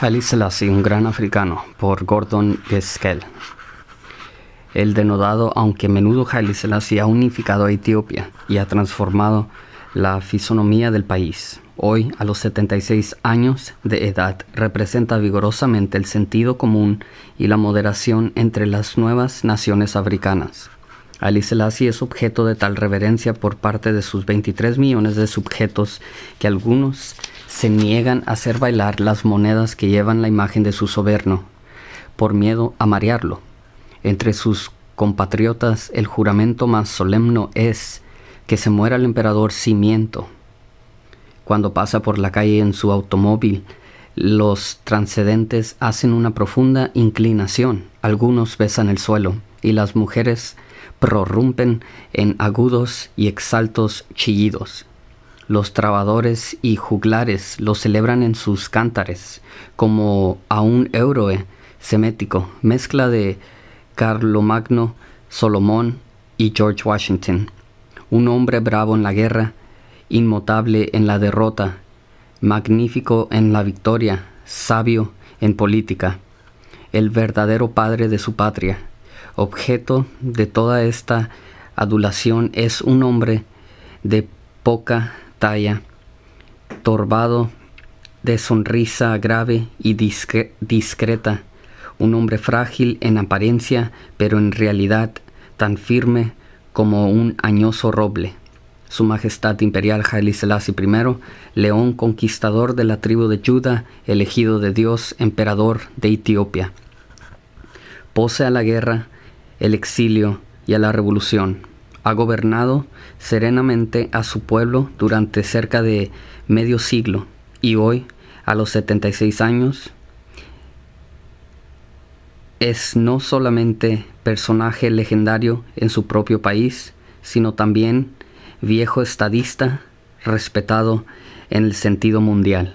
Haile Selassie, un gran africano, por Gordon Geskel. El denodado, aunque menudo Haile Selassie ha unificado a Etiopía y ha transformado la fisonomía del país. Hoy, a los 76 años de edad, representa vigorosamente el sentido común y la moderación entre las nuevas naciones africanas. Haile Selassie es objeto de tal reverencia por parte de sus 23 millones de sujetos que algunos se niegan a hacer bailar las monedas que llevan la imagen de su soberno, por miedo a marearlo. Entre sus compatriotas el juramento más solemne es que se muera el emperador cimiento. Cuando pasa por la calle en su automóvil, los transcendentes hacen una profunda inclinación, algunos besan el suelo, y las mujeres prorrumpen en agudos y exaltos chillidos. Los trabadores y juglares lo celebran en sus cántares, como a un héroe semético, mezcla de Carlomagno, Solomón y George Washington. Un hombre bravo en la guerra, inmutable en la derrota, magnífico en la victoria, sabio en política, el verdadero padre de su patria. Objeto de toda esta adulación es un hombre de poca talla, torbado de sonrisa grave y discreta, un hombre frágil en apariencia, pero en realidad tan firme como un añoso roble. Su Majestad Imperial Haile Selassie I, león conquistador de la tribu de Judá, elegido de Dios, emperador de Etiopía. Pose a la guerra, el exilio y a la revolución ha gobernado serenamente a su pueblo durante cerca de medio siglo y hoy, a los 76 años, es no solamente personaje legendario en su propio país, sino también viejo estadista respetado en el sentido mundial.